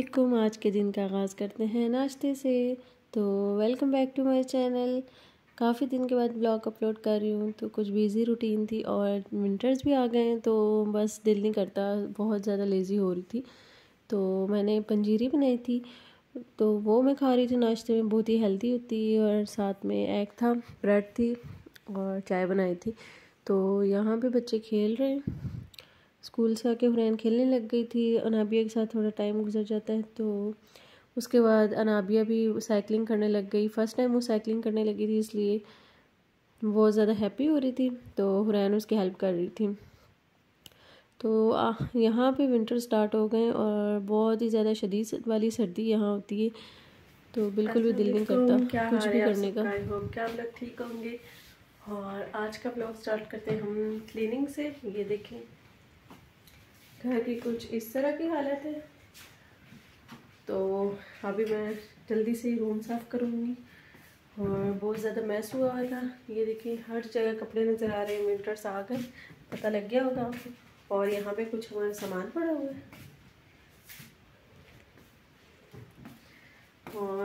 वालेकुम आज के दिन का आगाज़ करते हैं नाश्ते से तो welcome back to my channel काफ़ी दिन के बाद ब्लॉग अपलोड कर रही हूँ तो कुछ बिज़ी रूटीन थी और विंटर्स भी आ गए हैं तो बस दिल नहीं करता बहुत ज़्यादा लेज़ी हो रही थी तो मैंने पंजीरी बनाई थी तो वो मैं खा रही थी नाश्ते में बहुत ही हेल्दी होती और साथ में एग था ब्रेड थी और चाय बनाई थी तो यहाँ पर बच्चे खेल रहे हैं स्कूल से आके हुरैन खेलने लग गई थी अनाबिया के साथ थोड़ा टाइम गुजर जाता है तो उसके बाद अनाबिया भी साइकिलिंग करने लग गई फ़र्स्ट टाइम वो साइकिलिंग करने लगी थी इसलिए वो ज़्यादा हैप्पी हो रही थी तो हुरैन उसकी हेल्प कर रही थी तो यहाँ पे विंटर स्टार्ट हो गए और बहुत ही ज़्यादा शदीद वाली सर्दी यहाँ होती है तो बिल्कुल भी अच्छा, दिल नहीं करता कुछ भी करने का ठीक होंगे और आज का ब्लॉग स्टार्ट करते हैं हम क्लीनिंग से ये देखें घर की कुछ इस तरह की हालत है तो अभी मैं जल्दी से रूम साफ़ करूँगी और बहुत ज़्यादा मैस हुआ हुआ था ये देखिए हर जगह कपड़े नज़र आ रहे हैं विंटर्स आ गए पता लग गया होगा आपको और यहाँ पे कुछ हमारा सामान पड़ा हुआ है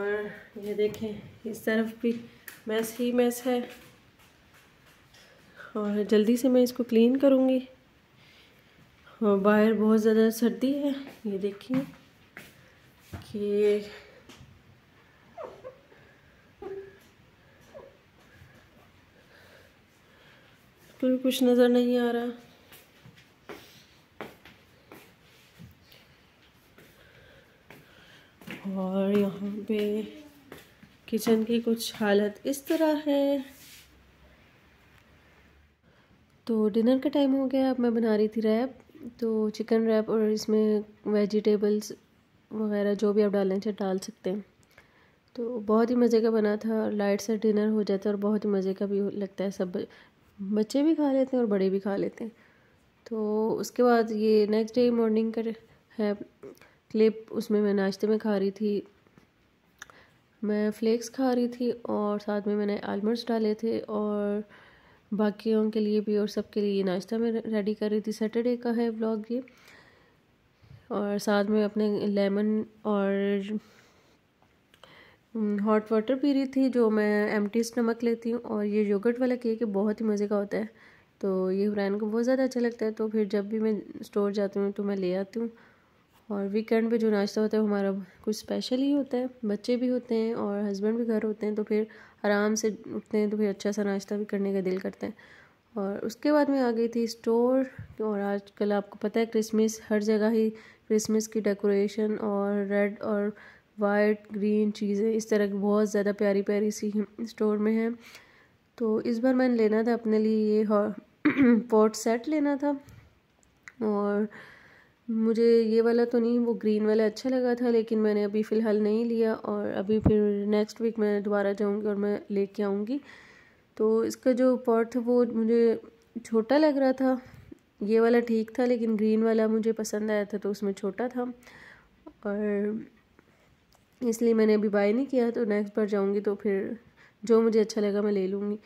और ये देखें इस तरफ भी मैस ही मैस है और जल्दी से मैं इसको क्लीन करूँगी और बाहर बहुत ज़्यादा सर्दी है ये देखिए कि बिल्कुल कुछ नज़र नहीं आ रहा और यहाँ पे किचन की कुछ हालत इस तरह है तो डिनर का टाइम हो गया अब मैं बना रही थी रैप तो चिकन रैप और इसमें वेजिटेबल्स वगैरह जो भी आप डालना चाहें डाल सकते हैं तो बहुत ही मज़े का बना था लाइट सा डिनर हो जाता है और बहुत ही मज़े का भी लगता है सब बच्चे भी खा लेते हैं और बड़े भी खा लेते हैं तो उसके बाद ये नेक्स्ट डे मॉर्निंग का है क्लिप उसमें मैं नाश्ते में खा रही थी मैं फ्लेक्स खा रही थी और साथ में मैंने आलमंड्स डाले थे और बाकियों के लिए भी और सबके लिए नाश्ता में रेडी कर रही थी सैटरडे का है ब्लॉग ये और साथ में अपने लेमन और हॉट हम्म, वाटर पी रही थी जो मैं एम टी स्टमक लेती हूँ और ये योगर्ट वाला केक बहुत ही मज़े का होता है तो ये हुरैन को बहुत ज़्यादा अच्छा लगता है तो फिर जब भी मैं स्टोर जाती हूँ तो मैं ले आती हूँ और वीकेंड पे जो नाश्ता होता है हमारा कुछ स्पेशल ही होता है बच्चे भी होते हैं और हस्बैंड भी घर होते हैं तो फिर आराम से उठते हैं तो फिर अच्छा सा नाश्ता भी करने का दिल करता है और उसके बाद मैं आ गई थी स्टोर और आजकल आपको पता है क्रिसमस हर जगह ही क्रिसमस की डेकोरेशन और रेड और वाइट ग्रीन चीज़ें इस तरह की बहुत ज़्यादा प्यारी प्यारी सी स्टोर में हैं तो इस बार मैंने लेना था अपने लिए ये पॉट सेट लेना था और मुझे ये वाला तो नहीं वो ग्रीन वाला अच्छा लगा था लेकिन मैंने अभी फ़िलहाल नहीं लिया और अभी फिर नेक्स्ट वीक मैं दोबारा जाऊँगी और मैं ले कर आऊँगी तो इसका जो पॉट था वो मुझे छोटा लग रहा था ये वाला ठीक था लेकिन ग्रीन वाला मुझे पसंद आया था तो उसमें छोटा था और इसलिए मैंने अभी बाय नहीं किया तो नेक्स्ट बार जाऊँगी तो फिर जो मुझे अच्छा लगा मैं ले लूँगी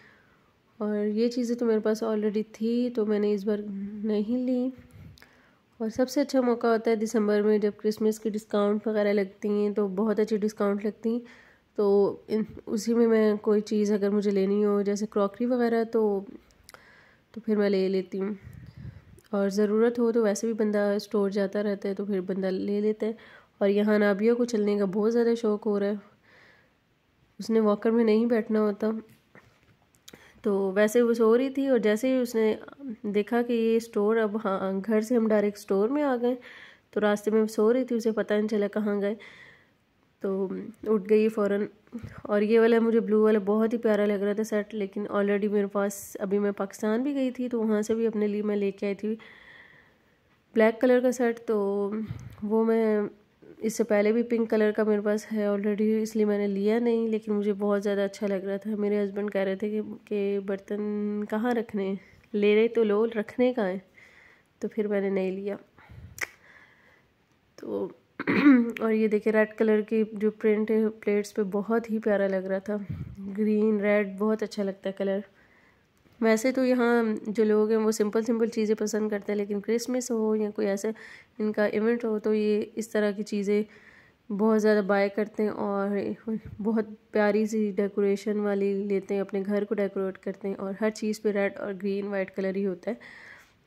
और ये चीज़ें तो मेरे पास ऑलरेडी थी तो मैंने इस बार नहीं ली और सबसे अच्छा मौका होता है दिसंबर में जब क्रिसमस की डिस्काउंट वगैरह लगती हैं तो बहुत अच्छी डिस्काउंट लगती हैं तो इन उसी में मैं कोई चीज़ अगर मुझे लेनी हो जैसे क्रॉकरी वगैरह तो तो फिर मैं ले लेती हूँ और ज़रूरत हो तो वैसे भी बंदा स्टोर जाता रहता है तो फिर बंदा ले लेता है और यहाँ नाबिया को चलने का बहुत ज़्यादा शौक़ हो रहा है उसने वॉकर में नहीं बैठना होता तो वैसे वो सो रही थी और जैसे ही उसने देखा कि ये स्टोर अब हाँ घर से हम डायरेक्ट स्टोर में आ गए तो रास्ते में सो रही थी उसे पता नहीं चला कहाँ गए तो उठ गई फ़ौरन और ये वाला मुझे ब्लू वाला बहुत ही प्यारा लग रहा था सेट लेकिन ऑलरेडी मेरे पास अभी मैं पाकिस्तान भी गई थी तो वहाँ से भी अपने लिए मैं लेके आई थी ब्लैक कलर का सेट तो वो मैं इससे पहले भी पिंक कलर का मेरे पास है ऑलरेडी इसलिए मैंने लिया नहीं लेकिन मुझे बहुत ज़्यादा अच्छा लग रहा था मेरे हस्बैंड कह रहे थे कि के बर्तन कहाँ रखने ले रहे तो लो रखने का है तो फिर मैंने नहीं लिया तो और ये देखिए रेड कलर की जो प्रिंट है प्लेट्स पे बहुत ही प्यारा लग रहा था ग्रीन रेड बहुत अच्छा लगता है कलर वैसे तो यहाँ जो लोग हैं वो सिंपल सिंपल चीज़ें पसंद करते हैं लेकिन क्रिसमस हो या कोई ऐसा इनका इवेंट हो तो ये इस तरह की चीज़ें बहुत ज़्यादा बाय करते हैं और बहुत प्यारी सी डेकोरेशन वाली लेते हैं अपने घर को डेकोरेट करते हैं और हर चीज़ पे रेड और ग्रीन वाइट कलर ही होता है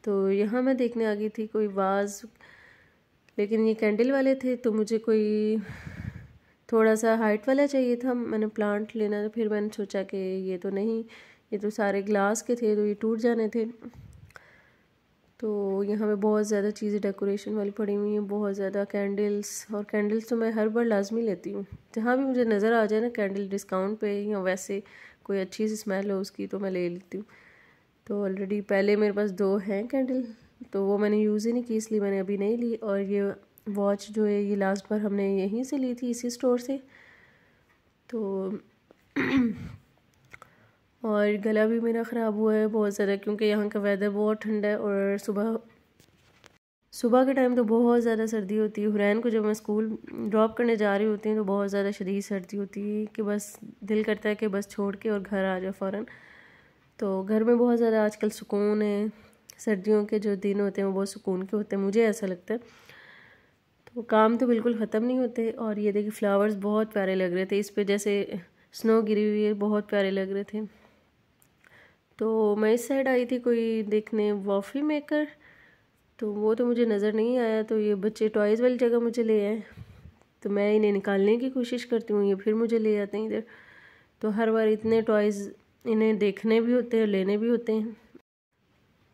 तो यहाँ मैं देखने आ गई थी कोई वाज लेकिन ये कैंडल वाले थे तो मुझे कोई थोड़ा सा हाइट वाला चाहिए था मैंने प्लांट लेना फिर मैंने सोचा कि ये तो नहीं ये तो सारे ग्लास के थे तो ये टूट जाने थे तो यहाँ पे बहुत ज़्यादा चीज़ें डेकोरेशन वाली पड़ी हुई हैं बहुत ज़्यादा कैंडल्स और कैंडल्स तो मैं हर बार लाजमी लेती हूँ जहाँ भी मुझे नज़र आ जाए ना कैंडल डिस्काउंट पे या वैसे कोई अच्छी सी स्मेल हो उसकी तो मैं ले लेती हूँ तो ऑलरेडी पहले मेरे पास दो हैं कैंडल तो वो मैंने यूज़ ही नहीं की इसलिए मैंने अभी नहीं ली और ये वॉच जो है ये लास्ट बार हमने यहीं से ली थी इसी स्टोर से तो और गला भी मेरा ख़राब हुआ है बहुत ज़्यादा क्योंकि यहाँ का वेदर बहुत ठंडा है और सुबह सुबह के टाइम तो बहुत ज़्यादा सर्दी होती है हुरैन को जब मैं स्कूल ड्रॉप करने जा रही होती हूँ तो बहुत ज़्यादा शदीद सर्दी होती है कि बस दिल करता है कि बस छोड़ के और घर आ जाओ फ़ौर तो घर में बहुत ज़्यादा आजकल सुकून है सर्दियों के जो दिन होते हैं वो बहुत सुकून के होते हैं मुझे ऐसा लगता है तो काम तो बिल्कुल ख़त्म नहीं होते और ये देखिए फ्लावर्स बहुत प्यारे लग रहे थे इस पर जैसे स्नो गिरी हुई है बहुत प्यारे लग रहे थे तो मैं इस साइड आई थी कोई देखने वॉफी मेकर तो वो तो मुझे नज़र नहीं आया तो ये बच्चे टॉयज़ वाली जगह मुझे ले आए तो मैं इन्हें निकालने की कोशिश करती हूँ ये फिर मुझे ले आते हैं इधर तो हर बार इतने टॉयज़ इन्हें देखने भी होते हैं लेने भी होते हैं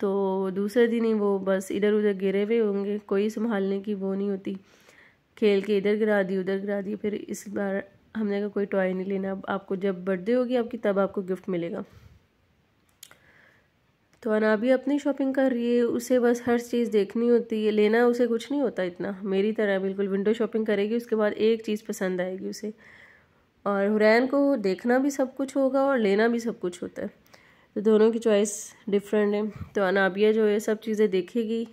तो दूसरे दिन ही वो बस इधर उधर गिरे हुए होंगे कोई संभालने की वो नहीं होती खेल के इधर गिरा दी उधर गिरा दी फिर इस बार हमने का कोई टॉय नहीं लेना आपको जब बर्थडे होगी आपकी तब आपको गिफ्ट मिलेगा तो अनाबी अपनी शॉपिंग कर रही है उसे बस हर चीज़ देखनी होती है लेना उसे कुछ नहीं होता इतना मेरी तरह बिल्कुल विंडो शॉपिंग करेगी उसके बाद एक चीज़ पसंद आएगी उसे और हुरैन को देखना भी सब कुछ होगा और लेना भी सब कुछ होता है तो दोनों की चॉइस डिफरेंट है तो अनाबिया जो है सब चीज़ें देखेगी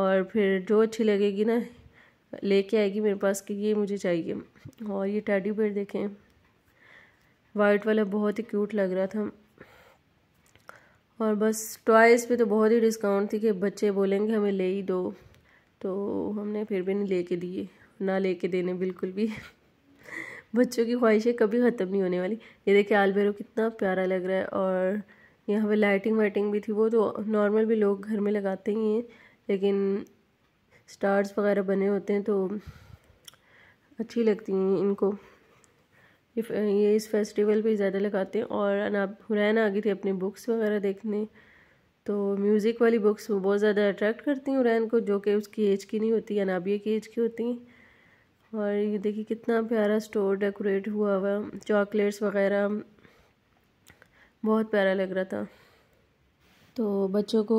और फिर जो अच्छी लगेगी ना लेके आएगी मेरे पास कि ये मुझे चाहिए और ये टैडी बेयर देखें वाइट वाला बहुत ही क्यूट लग रहा था और बस टॉयज़ पे तो बहुत ही डिस्काउंट थी कि बच्चे बोलेंगे हमें ले ही दो तो हमने फिर भी नहीं लेके दिए ना लेके देने बिल्कुल भी बच्चों की ख्वाहिशें कभी ख़त्म नहीं होने वाली ये देखिए आलबेरो कितना प्यारा लग रहा है और यहाँ पे लाइटिंग वाइटिंग भी थी वो तो नॉर्मल भी लोग घर में लगाते ही हैं लेकिन स्टार्स वगैरह बने होते हैं तो अच्छी लगती हैं इनको Uh, ये इस फेस्टिवल पे ज़्यादा लगाते हैं और अनाब हुरैन आ गई थी अपनी बुक्स वगैरह देखने तो म्यूज़िक वाली बुक्स वो बहुत ज़्यादा अट्रैक्ट करती हैं हुरैन को जो कि उसकी एज की नहीं होती अनाबिया की एज की होती हैं और ये देखिए कितना प्यारा स्टोर डेकोरेट हुआ हुआ चॉकलेट्स वगैरह बहुत प्यारा लग रहा था तो बच्चों को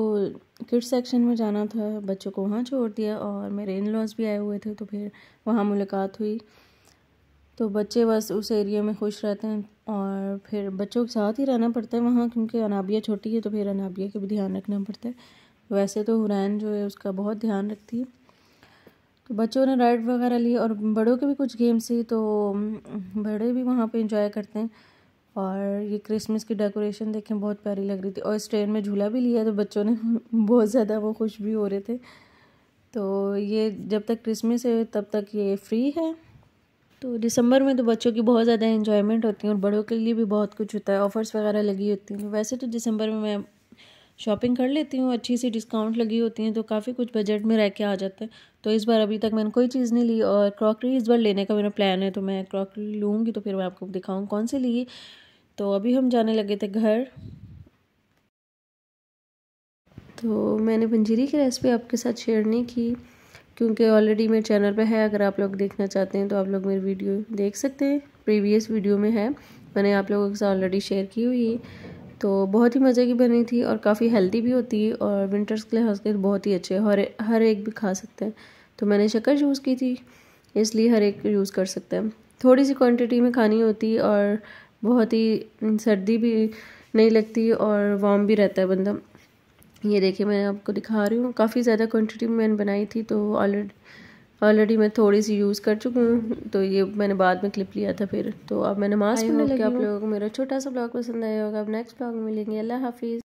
किड्स सेक्शन में जाना था बच्चों को वहाँ छोड़ दिया और मेरे इन लॉज भी आए हुए थे तो फिर वहाँ मुलाकात हुई तो बच्चे बस उस एरिया में खुश रहते हैं और फिर बच्चों के साथ ही रहना पड़ता है वहाँ क्योंकि अनाबिया छोटी है तो फिर अनाबिया का भी ध्यान रखना पड़ता है वैसे तो हुरैन जो है उसका बहुत ध्यान रखती है तो बच्चों ने राइड वगैरह ली और बड़ों के भी कुछ गेम्स थी तो बड़े भी वहाँ पे इंजॉय करते हैं और ये क्रिसमस की डेकोरेशन देखें बहुत प्यारी लग रही थी और इस ट्रेन में झूला भी लिया तो बच्चों ने बहुत ज़्यादा वो खुश भी हो रहे थे तो ये जब तक क्रिसमस है तब तक ये फ्री है तो दिसंबर में तो बच्चों की बहुत ज़्यादा इन्जॉयमेंट होती है और बड़ों के लिए भी बहुत कुछ होता है ऑफ़र्स वगैरह लगी होती हैं वैसे तो दिसंबर में मैं शॉपिंग कर लेती हूँ अच्छी सी डिस्काउंट लगी होती हैं तो काफ़ी कुछ बजट में रह के आ जाता है तो इस बार अभी तक मैंने कोई चीज़ नहीं ली और क्रॉकरी इस बार लेने का मेरा प्लान है तो मैं क्रॉकरी लूँगी तो फिर मैं आपको दिखाऊँ कौन सी ली तो अभी हम जाने लगे थे घर तो मैंने पंजीरी की रेसिपी आपके साथ शेयर नहीं की क्योंकि ऑलरेडी मेरे चैनल पे है अगर आप लोग देखना चाहते हैं तो आप लोग मेरी वीडियो देख सकते हैं प्रीवियस वीडियो में है मैंने आप लोगों के साथ ऑलरेडी शेयर की हुई है तो बहुत ही मज़े की बनी थी और काफ़ी हेल्दी भी होती है और विंटर्स के लिहाज के बहुत ही अच्छे हर हर एक भी खा सकते हैं तो मैंने शक्कर यूज़ की थी इसलिए हर एक यूज़ कर सकते हैं थोड़ी सी क्वान्टिटी में खानी होती और बहुत ही सर्दी भी नहीं लगती और वार्म भी रहता है बंदा ये देखिए मैं आपको दिखा रही हूँ काफ़ी ज़्यादा क्वांटिटी में मैंने बनाई थी तो ऑलरेडी ऑलरेडी मैं थोड़ी सी यूज़ कर चुकी हूँ तो ये मैंने बाद में क्लिप लिया था फिर तो अब मैं नमाज़ पढ़ने लगी आप लोगों को मेरा छोटा सा ब्लॉग पसंद आया होगा अब नेक्स्ट ब्लॉग मिलेंगे अल्लाह हाफिज़